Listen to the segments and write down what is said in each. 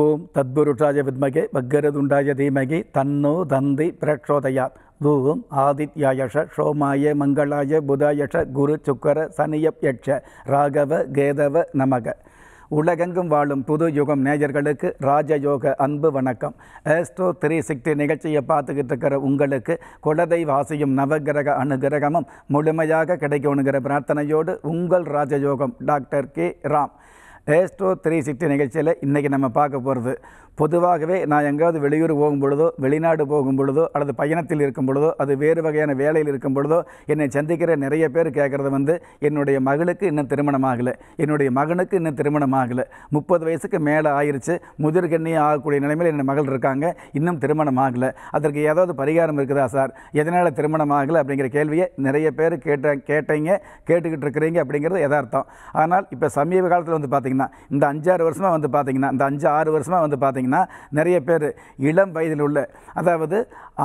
ஓம் தத்புருஷாய வித்மகே வக்கரதுண்டாய தீமகி தன்னோ தந்தி பிரக்ஷோதயா ஓம் ஆதித்யாயஷ ஷோமாய மங்களாய புதாயஷ குரு சுக்கர சனியப் யட்ச ராகவ கேதவ நமக உலகெங்கும் வாழும் புது யுகம் நேயர்களுக்கு ராஜயோக அன்பு வணக்கம் ஏஸ்ட்ரோ த்ரீ சிக்ஸ்டி நிகழ்ச்சியை பார்த்துக்கிட்டு இருக்கிற உங்களுக்கு குலதை வாசியும் நவகிரக அனுகிரகமும் முழுமையாக கிடைக்கணுங்கிற பிரார்த்தனையோடு உங்கள் ராஜயோகம் doctor K Ram astro three sixty நிகழ்ச்சியில் இன்றைக்கி நம்ம பார்க்க போகிறது பொதுவாகவே நான் எங்கேயாவது வெளியூர் போகும் பொழுதோ வெளிநாடு போகும் பொழுதோ அல்லது பயணத்தில் இருக்கும் பொழுதோ அது வேறு வகையான வேலையில் இருக்கும் பொழுதோ என்னை சந்திக்கிற நிறைய பேர் கேட்குறது வந்து என்னுடைய மகளுக்கு இன்னும் திருமணம் ஆகலை என்னுடைய மகனுக்கு இன்னும் திருமணம் ஆகலை முப்பது வயசுக்கு மேலே ஆயிடுச்சு முதிர்கண்ணி ஆகக்கூடிய நிலைமையில் என்னுடைய மகள் இருக்காங்க இன்னும் திருமணம் ஆகலை அதற்கு ஏதாவது பரிகாரம் இருக்குதா சார் எதனால் திருமணம் ஆகலை அப்படிங்கிற கேள்வியை நிறைய பேர் கேட்ட கேட்டீங்க கேட்டுக்கிட்டு இருக்கிறீங்க அப்படிங்கிறது எதார்த்தம் ஆனால் இப்போ சமீப காலத்தில் வந்து பார்த்திங்கன்னா பார்த்திங்கன்னா இந்த அஞ்சாறு வருஷமாக வந்து பார்த்திங்கன்னா இந்த அஞ்சு ஆறு வருஷமாக வந்து பார்த்திங்கன்னா நிறைய பேர் இளம் வயதில் உள்ள அதாவது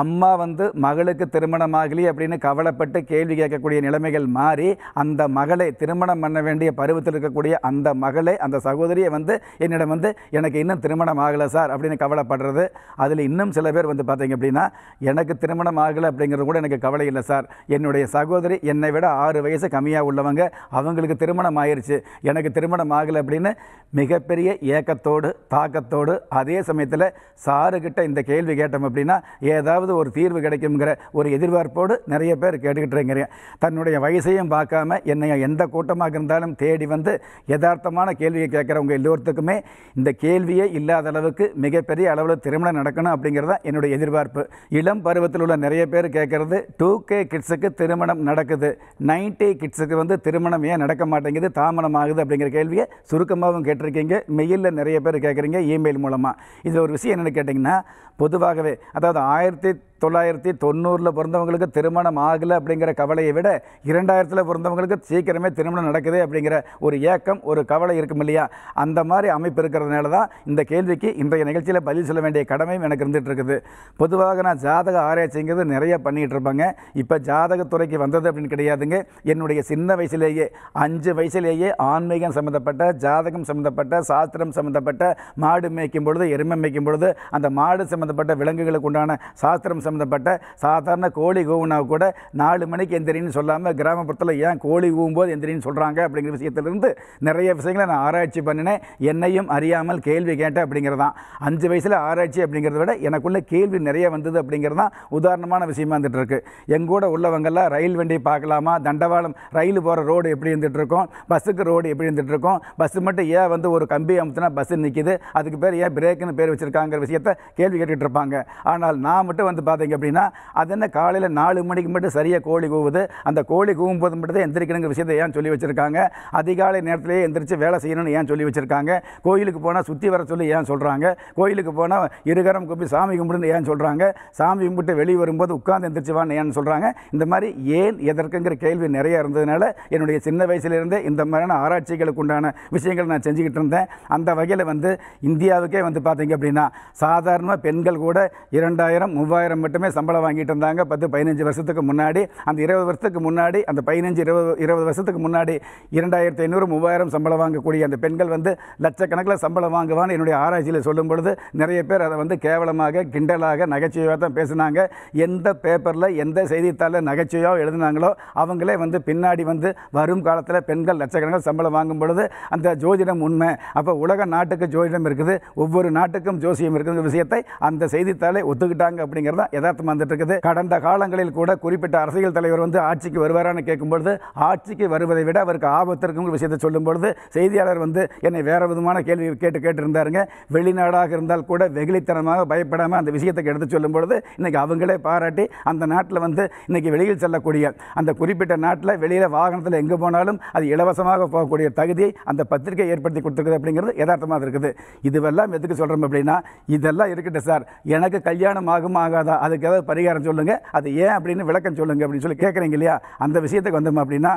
அம்மா வந்து மகளுக்கு திருமணம் ஆகலி அப்படின்னு கவலைப்பட்டு கேள்வி கேட்கக்கூடிய நிலைமைகள் மாறி அந்த மகளை திருமணம் பண்ண வேண்டிய பருவத்தில் இருக்கக்கூடிய அந்த மகளை அந்த சகோதரியை வந்து என்னிடம் வந்து எனக்கு இன்னும் திருமணம் ஆகலை சார் அப்படின்னு கவலைப்படுறது அதில் இன்னும் சில பேர் வந்து பார்த்திங்க அப்படின்னா எனக்கு திருமணம் ஆகலை அப்படிங்கிறது கூட எனக்கு கவலை இல்லை சார் என்னுடைய சகோதரி என்னை விட ஆறு வயசு கம்மியாக உள்ளவங்க அவங்களுக்கு திருமணம் ஆயிடுச்சு எனக்கு திருமணம் ஆகலை அப்படி அப்படின்னு மிகப்பெரிய ஏக்கத்தோடு தாக்கத்தோடு அதே சமயத்தில் சாருக்கிட்ட இந்த கேள்வி கேட்டோம் அப்படின்னா ஏதாவது ஒரு தீர்வு கிடைக்குங்கிற ஒரு எதிர்பார்ப்போடு நிறைய பேர் கேட்டுக்கிட்டு தன்னுடைய வயசையும் பார்க்காம என்னை எந்த கூட்டமாக இருந்தாலும் தேடி வந்து யதார்த்தமான கேள்வியை கேட்குறவங்க எல்லோருத்துக்குமே இந்த கேள்வியே இல்லாத அளவுக்கு மிகப்பெரிய அளவில் திருமணம் நடக்கணும் அப்படிங்கிறது தான் என்னுடைய எதிர்பார்ப்பு இளம் பருவத்தில் உள்ள நிறைய பேர் கேட்குறது டூ கே கிட்ஸுக்கு திருமணம் நடக்குது நைன்டி கிட்ஸுக்கு வந்து திருமணம் ஏன் நடக்க மாட்டேங்குது தாமதம் அப்படிங்கிற கேள்வியை சுருக்க சுருக்கமாகவும் கேட்டிருக்கீங்க மெயிலில் நிறைய பேர் கேட்குறீங்க இமெயில் மூலமாக இதில் ஒரு விஷயம் என்னென்னு கேட்டிங்கன்னா பொதுவாகவே அதாவது ஆயிரத்தி தொள்ளாயிரத்தி தொண்ணூறில் பிறந்தவங்களுக்கு திருமணம் ஆகலை அப்படிங்கிற கவலையை விட இரண்டாயிரத்தில் பிறந்தவங்களுக்கு சீக்கிரமே திருமணம் நடக்குது அப்படிங்கிற ஒரு ஏக்கம் ஒரு கவலை இருக்கும் இல்லையா அந்த மாதிரி அமைப்பு இருக்கிறதுனால தான் இந்த கேள்விக்கு இன்றைய நிகழ்ச்சியில் பதில் சொல்ல வேண்டிய கடமையும் எனக்கு இருந்துகிட்டு இருக்குது பொதுவாக நான் ஜாதக ஆராய்ச்சிங்கிறது நிறைய பண்ணிகிட்டு இருப்பாங்க இப்போ ஜாதகத்துறைக்கு வந்தது அப்படின்னு கிடையாதுங்க என்னுடைய சின்ன வயசுலேயே அஞ்சு வயசுலேயே ஆன்மீகம் சம்மந்தப்பட்ட ஜாதகம் சம்மந்தப்பட்ட சாஸ்திரம் சம்மந்தப்பட்ட மாடு மேய்க்கும் பொழுது எருமை மேய்க்கும் பொழுது அந்த மாடு சம்மந்தப்பட்ட விலங்குகளுக்கு உண்டான சாஸ்திரம் சம்மந்தப்பட்ட சாதாரண கோழி கூவுனா கூட நாலு மணிக்கு எந்திரின்னு சொல்லாமல் கிராமப்புறத்தில் ஏன் கோழி கூவும்போது எந்திரின்னு சொல்கிறாங்க அப்படிங்கிற விஷயத்திலிருந்து நிறைய விஷயங்களை நான் ஆராய்ச்சி பண்ணினேன் என்னையும் அறியாமல் கேள்வி கேட்டேன் அப்படிங்கிறது தான் அஞ்சு வயசில் ஆராய்ச்சி அப்படிங்கிறத விட எனக்குள்ள கேள்வி நிறைய வந்தது அப்படிங்கிறது தான் உதாரணமான விஷயமா இருந்துகிட்டு இருக்கு எங்கூட உள்ளவங்கெல்லாம் ரயில் வண்டி பார்க்கலாமா தண்டவாளம் ரயில் போகிற ரோடு எப்படி இருந்துகிட்டு இருக்கோம் பஸ்ஸுக்கு ரோடு எப்படி இருந்துகிட்டு இருக்கோம் பஸ்ஸு மட்டும் ஏன் வந்து ஒரு கம்பி அமுத்துனா பஸ்ஸு நிற்கிது அதுக்கு பேர் ஏன் பிரேக்குன்னு பேர் வச்சுருக்காங்கிற விஷயத்த கேள்வி கேட்டுக்கிட்டு இருப்பாங்க ஆனால் நான் மட்டும் வந்து பார்த்தா பார்த்தீங்க அப்படின்னா அது என்ன காலையில் நாலு மணிக்கு மட்டும் சரியாக கோழி கூவுது அந்த கோழி கூவும் போது மட்டும் தான் எந்திரிக்கணுங்கிற விஷயத்தை ஏன் சொல்லி வச்சுருக்காங்க அதிகாலை நேரத்திலேயே எந்திரிச்சு வேலை செய்யணும்னு ஏன் சொல்லி வச்சுருக்காங்க கோயிலுக்கு போனால் சுற்றி வர சொல்லி ஏன் சொல்கிறாங்க கோயிலுக்கு போனால் இருகரம் கூப்பி சாமி கும்பிடுன்னு ஏன் சொல்கிறாங்க சாமி கும்பிட்டு வெளியே வரும்போது உட்காந்து எந்திரிச்சுவான்னு ஏன்னு சொல்கிறாங்க இந்த மாதிரி ஏன் எதற்குங்கிற கேள்வி நிறையா இருந்ததுனால என்னுடைய சின்ன வயசுலேருந்தே இந்த மாதிரியான ஆராய்ச்சிகளுக்கு உண்டான விஷயங்கள் நான் செஞ்சுக்கிட்டு இருந்தேன் அந்த வகையில் வந்து இந்தியாவுக்கே வந்து பார்த்தீங்க அப்படின்னா சாதாரணமாக பெண்கள் கூட இரண்டாயிரம் மூவாயிரம் மட்டுமே சம்பளம் வாங்கிட்டு இருந்தாங்க பத்து பதினஞ்சு வருஷத்துக்கு முன்னாடி அந்த இருபது வருஷத்துக்கு முன்னாடி அந்த பதினஞ்சு இருபது இருபது வருஷத்துக்கு முன்னாடி இரண்டாயிரத்தி ஐநூறு மூவாயிரம் சம்பளம் வாங்கக்கூடிய அந்த பெண்கள் வந்து லட்சக்கணக்கில் சம்பளம் வாங்குவான்னு என்னுடைய ஆராய்ச்சியில் சொல்லும் பொழுது நிறைய பேர் அதை வந்து கேவலமாக கிண்டலாக நகைச்சுவையாக தான் பேசினாங்க எந்த பேப்பரில் எந்த செய்தித்தாளில் நகைச்சுவையாக எழுதினாங்களோ அவங்களே வந்து பின்னாடி வந்து வரும் காலத்தில் பெண்கள் லட்சக்கணக்கில் சம்பளம் வாங்கும் பொழுது அந்த ஜோதிடம் உண்மை அப்போ உலக நாட்டுக்கு ஜோதிடம் இருக்குது ஒவ்வொரு நாட்டுக்கும் ஜோசியம் இருக்குங்கிற விஷயத்தை அந்த செய்தித்தாளை ஒத்துக்கிட்டாங்க அப்படிங்கிறத யதார்த்தம் வந்துட்டு இருக்குது கடந்த காலங்களில் கூட குறிப்பிட்ட அரசியல் தலைவர் வந்து ஆட்சிக்கு வருவாரான்னு கேட்கும்பொழுது ஆட்சிக்கு வருவதை விட அவருக்கு ஆபத்திற்கும் விஷயத்தை சொல்லும் பொழுது செய்தியாளர் வந்து என்னை வேறு விதமான கேள்வி கேட்டு கேட்டிருந்தாருங்க வெளிநாடாக இருந்தால் கூட வெகுளித்தனமாக பயப்படாமல் அந்த விஷயத்துக்கு எடுத்து சொல்லும் பொழுது இன்றைக்கி அவங்களே பாராட்டி அந்த நாட்டில் வந்து இன்றைக்கி வெளியில் செல்லக்கூடிய அந்த குறிப்பிட்ட நாட்டில் வெளியில் வாகனத்தில் எங்கே போனாலும் அது இலவசமாக போகக்கூடிய தகுதியை அந்த பத்திரிகை ஏற்படுத்தி கொடுத்துருக்குது அப்படிங்கிறது யதார்த்தமாக இருக்குது இதுவெல்லாம் எதுக்கு சொல்கிறோம் அப்படின்னா இதெல்லாம் இருக்கட்டும் சார் எனக்கு கல்யாணம் ஆகும் ஆகாதா அதுக்கு ஏதாவது பரிகாரம் சொல்லுங்கள் அது ஏன் அப்படின்னு விளக்கம் சொல்லுங்கள் அப்படின்னு சொல்லி கேட்குறீங்க இல்லையா அந்த விஷயத்துக்கு வந்தோம் அப்படின்னா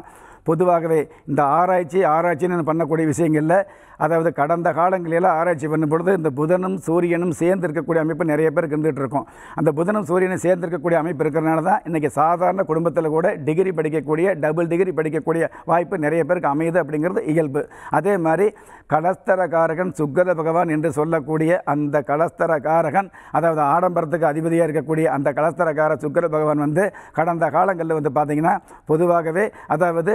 பொதுவாகவே இந்த ஆராய்ச்சி ஆராய்ச்சின்னு பண்ணக்கூடிய விஷயங்களில் அதாவது கடந்த காலங்களில் ஆராய்ச்சி பண்ணும் பொழுது இந்த புதனும் சூரியனும் சேர்ந்து இருக்கக்கூடிய அமைப்பு நிறைய பேருக்கு இருந்துகிட்டு இருக்கும் அந்த புதனும் சூரியனும் சேர்ந்து இருக்கக்கூடிய அமைப்பு இருக்கிறனால தான் இன்றைக்கி சாதாரண குடும்பத்தில் கூட டிகிரி படிக்கக்கூடிய டபுள் டிகிரி படிக்கக்கூடிய வாய்ப்பு நிறைய பேருக்கு அமையுது அப்படிங்கிறது இயல்பு அதே மாதிரி கலஸ்தரகாரகன் சுக்கர பகவான் என்று சொல்லக்கூடிய அந்த கலஸ்தரகாரகன் அதாவது ஆடம்பரத்துக்கு அதிபதியாக இருக்கக்கூடிய அந்த கலஸ்தரகார சுக்கர பகவான் வந்து கடந்த காலங்களில் வந்து பார்த்திங்கன்னா பொதுவாகவே அதாவது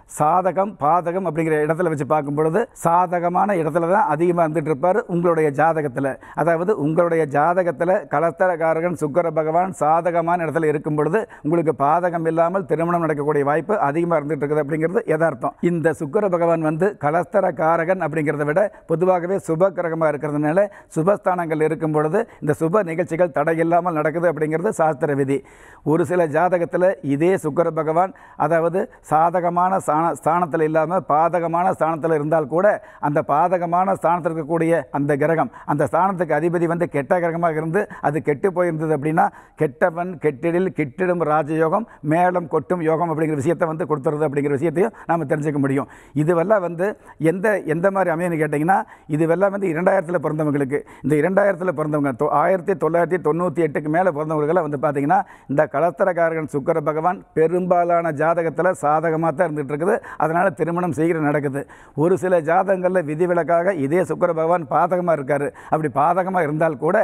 சாதகம் பாதகம் அப்படிங்கிற இடத்துல வச்சு பார்க்கும் பொழுது சாதகமான இடத்துல தான் அதிகமாக இருந்துட்டு இருப்பார் உங்களுடைய ஜாதகத்தில் அதாவது உங்களுடைய ஜாதகத்தில் கலத்தரகாரகன் சுக்கர பகவான் சாதகமான இடத்துல இருக்கும் பொழுது உங்களுக்கு பாதகம் இல்லாமல் திருமணம் நடக்கக்கூடிய வாய்ப்பு அதிகமாக இருந்துட்டு இருக்குது அப்படிங்கிறது எதார்த்தம் இந்த சுக்கர பகவான் வந்து கலஸ்தரகாரகன் அப்படிங்கிறத விட பொதுவாகவே சுப கிரகமாக இருக்கிறதுனால சுபஸ்தானங்கள் இருக்கும் பொழுது இந்த சுப நிகழ்ச்சிகள் தடை இல்லாமல் நடக்குது அப்படிங்கிறது சாஸ்திர விதி ஒரு சில ஜாதகத்தில் இதே சுக்கர பகவான் அதாவது சாதகமான சா ஸ்தான ஸ்தானத்தில் இல்லாமல் பாதகமான ஸ்தானத்தில் இருந்தால் கூட அந்த பாதகமான ஸ்தானத்தில் இருக்கக்கூடிய அந்த கிரகம் அந்த ஸ்தானத்துக்கு அதிபதி வந்து கெட்ட கிரகமாக இருந்து அது கெட்டு போயிருந்தது அப்படின்னா கெட்டவன் கெட்டிடில் கெட்டிடும் ராஜயோகம் மேலும் கொட்டும் யோகம் அப்படிங்கிற விஷயத்தை வந்து கொடுத்துருது அப்படிங்கிற விஷயத்தையும் நாம் தெரிஞ்சுக்க முடியும் இதுவெல்லாம் வந்து எந்த எந்த மாதிரி அமையன்னு கேட்டிங்கன்னா இதுவெல்லாம் வந்து இரண்டாயிரத்தில் பிறந்தவங்களுக்கு இந்த இரண்டாயிரத்தில் பிறந்தவங்க தொ ஆயிரத்தி தொள்ளாயிரத்தி தொண்ணூற்றி எட்டுக்கு மேலே பிறந்தவங்களுக்கெல்லாம் வந்து பார்த்திங்கன்னா இந்த கலத்தரகாரகன் சுக்கர பகவான் பெரும்பாலான ஜாதகத்தில் சாதகமாக தான் இருந்துகிட்டு இருக்குது நடக்குது அதனால் திருமணம் சீக்கிரம் நடக்குது ஒரு சில ஜாதகங்களில் விதிவிலக்காக இதே சுக்கர பகவான் பாதகமாக இருக்கார் அப்படி பாதகமாக இருந்தால் கூட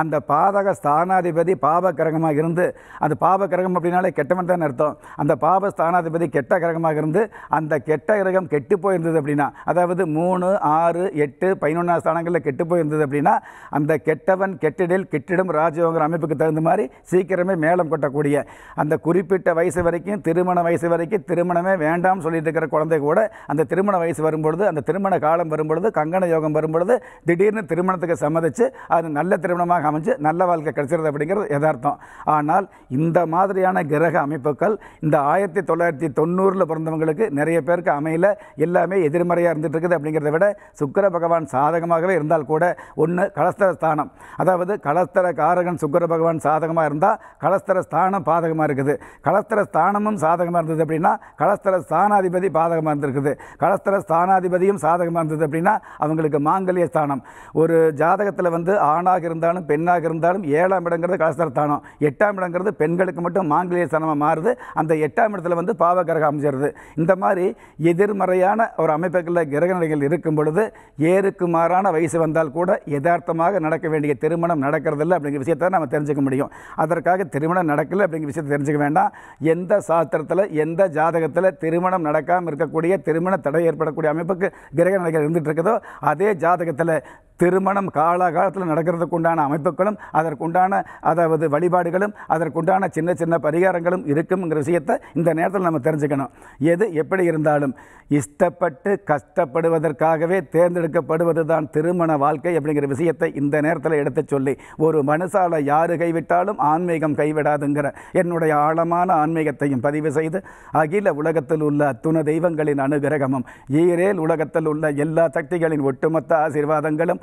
அந்த பாதக ஸ்தானாதிபதி பாப கிரகமாக இருந்து அந்த பாப கிரகம் அப்படின்னாலே கெட்டவன் தான் அர்த்தம் அந்த பாப ஸ்தானாதிபதி கெட்ட கிரகமாக இருந்து அந்த கெட்ட கிரகம் கெட்டு போயிருந்தது அப்படின்னா அதாவது மூணு ஆறு எட்டு பதினொன்றாம் ஸ்தானங்களில் கெட்டு போயிருந்தது அப்படின்னா அந்த கெட்டவன் கெட்டிடில் கெட்டிடம் ராஜயோங்கிற அமைப்புக்கு தகுந்த மாதிரி சீக்கிரமே மேலம் கொட்டக்கூடிய அந்த குறிப்பிட்ட வயசு வரைக்கும் திருமண வயசு வரைக்கும் திருமணமே வேண்டாம் திருமணம் சொல்லிட்டு இருக்கிற குழந்தை கூட அந்த திருமண வயசு வரும்பொழுது அந்த திருமண காலம் வரும்பொழுது கங்கண யோகம் வரும்பொழுது திடீர்னு திருமணத்துக்கு சம்மதிச்சு அது நல்ல திருமணமாக அமைஞ்சு நல்ல வாழ்க்கை கிடைச்சிருது அப்படிங்கிறது யதார்த்தம் ஆனால் இந்த மாதிரியான கிரக அமைப்புகள் இந்த ஆயிரத்தி தொள்ளாயிரத்தி தொண்ணூறில் பிறந்தவங்களுக்கு நிறைய பேருக்கு அமையல எல்லாமே எதிர்மறையாக இருந்துட்டு இருக்குது அப்படிங்கிறத விட சுக்கர பகவான் சாதகமாகவே இருந்தால் கூட ஒன்று கலஸ்தர ஸ்தானம் அதாவது கலஸ்தர காரகன் சுக்கர பகவான் சாதகமாக இருந்தால் கலஸ்தர ஸ்தானம் பாதகமாக இருக்குது கலஸ்தர ஸ்தானமும் சாதகமாக இருந்தது அப்படின்னா கலஸ்தர ஸ்தானம் ஸ்தானாதிபதி பாதகமாக இருந்திருக்குது களஸ்திர ஸ்தானாதிபதியும் சாதகமாக இருந்தது அப்படின்னா அவங்களுக்கு மாங்கல்ய ஸ்தானம் ஒரு ஜாதகத்தில் வந்து ஆணாக இருந்தாலும் பெண்ணாக இருந்தாலும் ஏழாம் இடங்கிறது கலஸ்தல ஸ்தானம் எட்டாம் இடங்கிறது பெண்களுக்கு மட்டும் மாங்கல்ய ஸ்தானமாக மாறுது அந்த எட்டாம் இடத்துல வந்து பாவகிரகம் அமைஞ்சிருது இந்த மாதிரி எதிர்மறையான ஒரு அமைப்புகளில் கிரக நிலைகள் இருக்கும் பொழுது ஏருக்கு மாறான வயசு வந்தால் கூட யதார்த்தமாக நடக்க வேண்டிய திருமணம் நடக்கிறதில்ல அப்படிங்கிற விஷயத்தை நம்ம தெரிஞ்சுக்க முடியும் அதற்காக திருமணம் நடக்கலை அப்படிங்கிற விஷயத்தை தெரிஞ்சுக்க வேண்டாம் எந்த சாஸ்திரத்தில் எந்த ஜாதகத்தில் திருமணம் திருமணம் நடக்காமல் இருக்கக்கூடிய திருமண தடை ஏற்படக்கூடிய அமைப்புக்கு கிரக நிலைகள் இருந்துகிட்டு இருக்குதோ அதே ஜாதகத்தில் திருமணம் காலகாலத்தில் நடக்கிறதுக்குண்டான அமைப்புகளும் அதற்குண்டான அதாவது வழிபாடுகளும் அதற்குண்டான சின்ன சின்ன பரிகாரங்களும் இருக்குங்கிற விஷயத்தை இந்த நேரத்தில் நம்ம தெரிஞ்சுக்கணும் எது எப்படி இருந்தாலும் இஷ்டப்பட்டு கஷ்டப்படுவதற்காகவே தேர்ந்தெடுக்கப்படுவது தான் திருமண வாழ்க்கை அப்படிங்கிற விஷயத்தை இந்த நேரத்தில் எடுத்து சொல்லி ஒரு மனுஷால யார் கைவிட்டாலும் ஆன்மீகம் கைவிடாதுங்கிற என்னுடைய ஆழமான ஆன்மீகத்தையும் பதிவு செய்து அகில உலகத்தில் உள்ள அத்துண தெய்வங்களின் அனுகிரகமும் ஈரேல் உலகத்தில் உள்ள எல்லா சக்திகளின் ஒட்டுமொத்த ஆசீர்வாதங்களும்